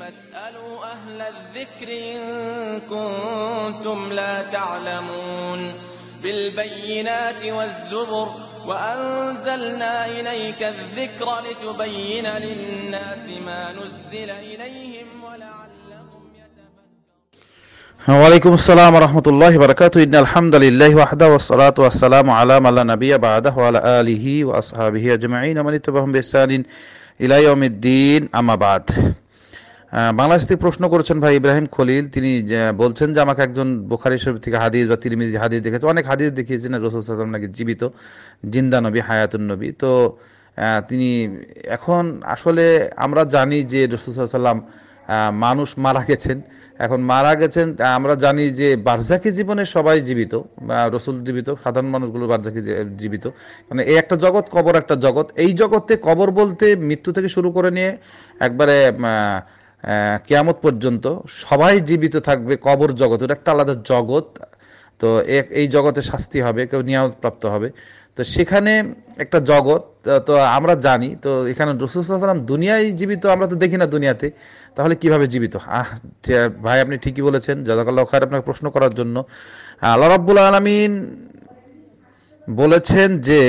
فاسألوا أهل الذكر إن كنتم لا تعلمون بالبينات والزبر وأنزلنا إليك الذكر لتبين للناس ما نزل إليهم ولعلهم يتفكرون وعليكم السلام ورحمة الله وبركاته إن الحمد لله وحده والصلاة والسلام على من لا نبي بعده وعلى آله وأصحابه أجمعين ومن اتبعهم بإحسان إلى يوم الدين أما بعد বাংলাদেশ থেকে প্রশ্ন করেছেন ভাই ইব্রাহিম খলিল তিনি বলছেন যে আমাকে একজন বোখারি শরীফ থেকে হাদিস বা তিরমিজি হাদিস দেখেছে অনেক হাদিস দেখিয়েছেন রসুল সাল্লাম নাকি জীবিত জিন্দা নবী হায়াতুন নবী তো তিনি এখন আসলে আমরা জানি যে রসুল সাল্লাম মানুষ মারা গেছেন এখন মারা গেছেন আমরা জানি যে বার্জাকি জীবনে সবাই জীবিত রসুল জীবিত সাধারণ মানুষগুলো বার্জাকি জীবিত মানে এই একটা জগৎ কবর একটা জগৎ এই জগতে কবর বলতে মৃত্যু থেকে শুরু করে নিয়ে একবারে কেয়ামত পর্যন্ত সবাই জীবিত থাকবে কবর জগৎ ওটা একটা আলাদা জগৎ তো এই জগতে শাস্তি হবে কেউ নিয়ামতপ্রাপ্ত হবে তো সেখানে একটা জগৎ তো আমরা জানি তো এখানে রসুলাম দুনিয়ায় জীবিত আমরা তো দেখি না দুনিয়াতে তাহলে কিভাবে জীবিত আহ ভাই আপনি ঠিকই বলেছেন জাদাকাল্লা খায় আপনাকে প্রশ্ন করার জন্য আল্লাহ রাবুল আলমিন বলেছেন যে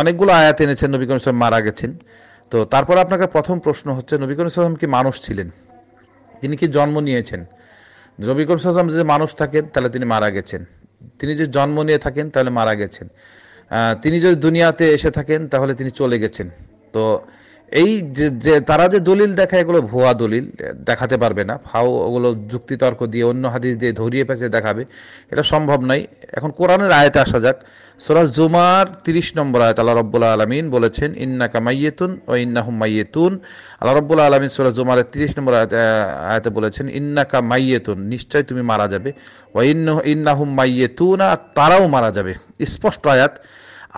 অনেকগুলো আয়াত এনেছেন নবী করিম মারা গেছেন তো তারপর আপনাকে প্রথম প্রশ্ন হচ্ছে নবী করিম সাল্লাম কি মানুষ ছিলেন তিনি কি জন্ম নিয়েছেন নবী করিম সাল্লাম যদি মানুষ থাকেন তাহলে তিনি মারা গেছেন তিনি যদি জন্ম নিয়ে থাকেন তাহলে মারা গেছেন তিনি যদি দুনিয়াতে এসে থাকেন তাহলে তিনি চলে গেছেন তো এই যে তারা যে দলিল দেখায় এগুলো ভুয়া দলিল দেখাতে পারবে না ফাও ওগুলো যুক্তিতর্ক দিয়ে অন্য হাদিস দিয়ে ধরিয়ে পেঁচে দেখাবে এটা সম্ভব নয় এখন কোরআনের আয়তে আসা যাক সোরাজ জুমার তিরিশ নম্বর আয়ত আল্লাহ রব্বুল্লা আলমিন বলেছেন ইন্না কামাইয়েতুন ও ইন্না মাইয়েতুন আল্লাহ রব্বুল্লা আলমিন সোরাজ জুমারের তিরিশ নম্বর আয়তে বলেছেন ইন্না কামাইয়েতুন নিশ্চয় তুমি মারা যাবে ও ইন্ন ইন্না মাইয়েতুন আর তারাও মারা যাবে স্পষ্ট আয়াত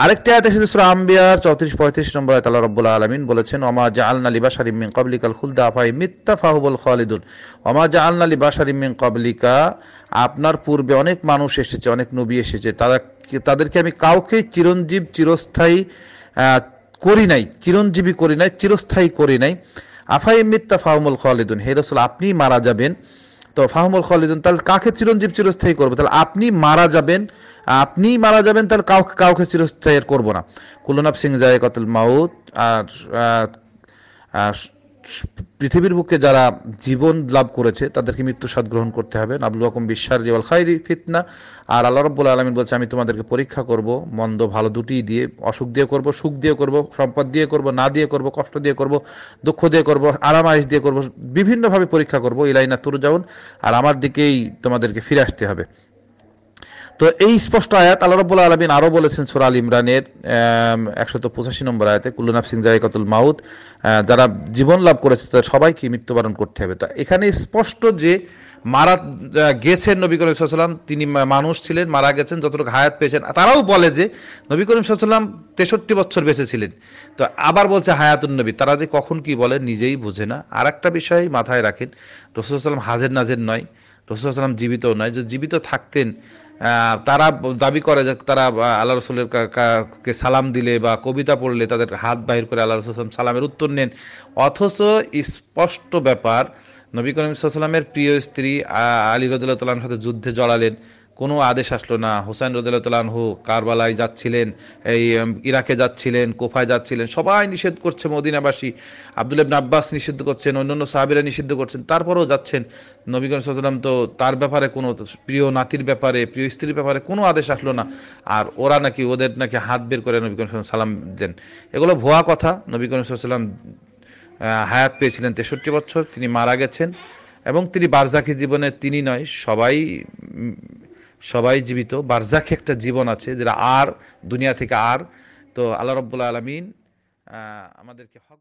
আরেকটি আয়াত এসেছে সুরা আম্বিয়ার চৌত্রিশ পঁয়ত্রিশ নম্বর আয়াত আল্লাহ রাব্বুল আলামিন বলেছেন ওমা জাআলনা লিবাশারিম মিন ক্বাবলিকাল খুলদা আফাই মিথ্যা ফাহুবুল খালিদুন ওমা জাআলনা লিবাশারিম মিন ক্বাবলিকা আপনার পূর্বে অনেক মানুষ এসেছে অনেক নবী এসেছে তারা তাদেরকে আমি কাউকে চিরঞ্জীব চিরস্থায়ী করি নাই চিরঞ্জীবী করি নাই চিরস্থায়ী করি নাই আফাই মিথ্যা ফাহমুল খালিদুন হে রসুল আপনি মারা যাবেন তো ফাহমুল খালিদুন তাহলে কাকে চিরঞ্জীব চিরস্থায়ী করবে তাহলে আপনি মারা যাবেন আপনি মারা যাবেন তাহলে কাউকে কাউকে চিরস্থায়ী করবো না কুলনাব সিং জায়গাতুল মাউদ আর পৃথিবীর বুকে যারা জীবন লাভ করেছে তাদেরকে মৃত্যুর সাথ গ্রহণ করতে হবে নাবলু রকম বিশ্বাস জবাল খাইরি ফিতনা আর আল্লাহ রব্বুল আলমিন বলছে আমি তোমাদেরকে পরীক্ষা করব মন্দ ভালো দুটি দিয়ে অসুখ দিয়ে করব সুখ দিয়ে করব সম্পদ দিয়ে করব না দিয়ে করব কষ্ট দিয়ে করব দুঃখ দিয়ে করব আরাম আরামাইশ দিয়ে করব বিভিন্নভাবে পরীক্ষা করব ইলাইনা তুরু যাউন আর আমার দিকেই তোমাদেরকে ফিরে আসতে হবে তো এই স্পষ্ট আয়াত আল্লাহ রব্বুল আলমিন আরও বলেছেন সুরাল ইমরানের একশত পঁচাশি নম্বর আয়াতে কুল্লুনাফ সিং জায়কাতুল মাউদ যারা জীবন লাভ করেছে তাদের সবাইকে মৃত্যুবরণ করতে হবে তো এখানে স্পষ্ট যে মারা গেছেন নবী করিম সাল্লাম তিনি মানুষ ছিলেন মারা গেছেন যতটুকু হায়াত পেয়েছেন তারাও বলে যে নবী করিম সাল্লাম তেষট্টি বছর বেঁচে ছিলেন তো আবার বলছে হায়াতুন নবী তারা যে কখন কি বলে নিজেই বোঝে না আর একটা বিষয় মাথায় রাখেন রসুল সাল্লাম হাজের নাজের নয় রসুল সাল্লাম জীবিত নয় যে জীবিত থাকতেন তারা দাবি করে যে তারা আল্লাহ রসুলের কে সালাম দিলে বা কবিতা পড়লে তাদের হাত বাহির করে আল্লাহ রসুল সালামের উত্তর নেন অথচ স্পষ্ট ব্যাপার নবী করিমসাল্লামের প্রিয় স্ত্রী আলী রদুল্লাহ তাল্লাহার সাথে যুদ্ধে জড়ালেন কোনো আদেশ আসলো না হুসাইন রদুল্লাহু কারবালায় যাচ্ছিলেন এই ইরাকে যাচ্ছিলেন কোফায় যাচ্ছিলেন সবাই নিষেধ করছে মদিনাবাসী ইবন আব্বাস নিষিদ্ধ করছেন অন্যান্য সাহাবিরা নিষিদ্ধ করছেন তারপরেও যাচ্ছেন নবীগণ সাল্লাম তো তার ব্যাপারে কোনো প্রিয় নাতির ব্যাপারে প্রিয় স্ত্রীর ব্যাপারে কোনো আদেশ আসলো না আর ওরা নাকি ওদের নাকি হাত বের করে নবী করিম সালাম দেন এগুলো ভুয়া কথা নবী সাল্লাম হায়াত পেয়েছিলেন তেষট্টি বছর তিনি মারা গেছেন এবং তিনি বারজাকি জীবনে তিনি নয় সবাই সবাই জীবিত বারজাক একটা জীবন আছে যেটা আর দুনিয়া থেকে আর তো আল্লাহ রব্বুল আলমিন আমাদেরকে হক